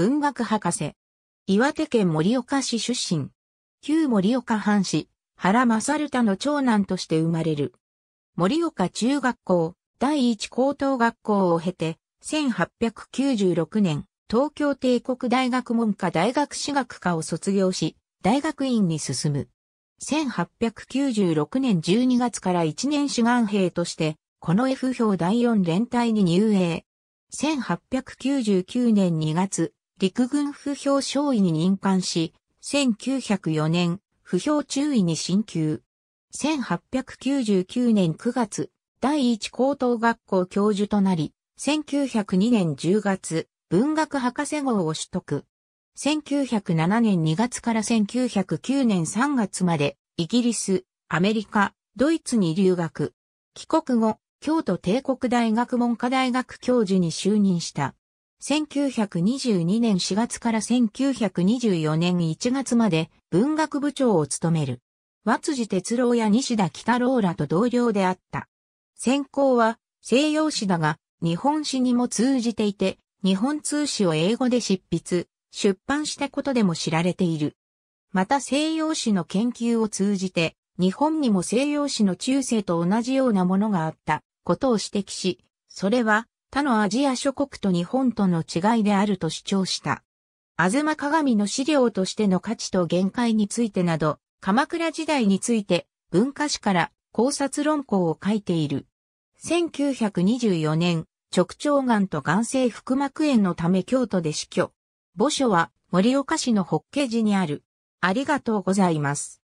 文学博士。岩手県盛岡市出身。旧盛岡藩士、原正太の長男として生まれる。盛岡中学校、第一高等学校を経て、1896年、東京帝国大学文科大学士学科を卒業し、大学院に進む。1896年12月から1年志願兵として、この F 表第4連隊に入営。1899年2月、陸軍不評少尉に任官し、1904年、不評中尉に進級。1899年9月、第一高等学校教授となり、1902年10月、文学博士号を取得。1907年2月から1909年3月まで、イギリス、アメリカ、ドイツに留学。帰国後、京都帝国大学文科大学教授に就任した。1922年4月から1924年1月まで文学部長を務める。和辻哲郎や西田北郎らと同僚であった。専攻は西洋史だが日本史にも通じていて、日本通史を英語で執筆、出版したことでも知られている。また西洋史の研究を通じて、日本にも西洋史の中世と同じようなものがあったことを指摘し、それは他のアジア諸国と日本との違いであると主張した。あずま鏡の資料としての価値と限界についてなど、鎌倉時代について文化史から考察論考を書いている。1924年、直腸癌と癌性腹膜炎のため京都で死去。墓所は森岡市の北華寺にある。ありがとうございます。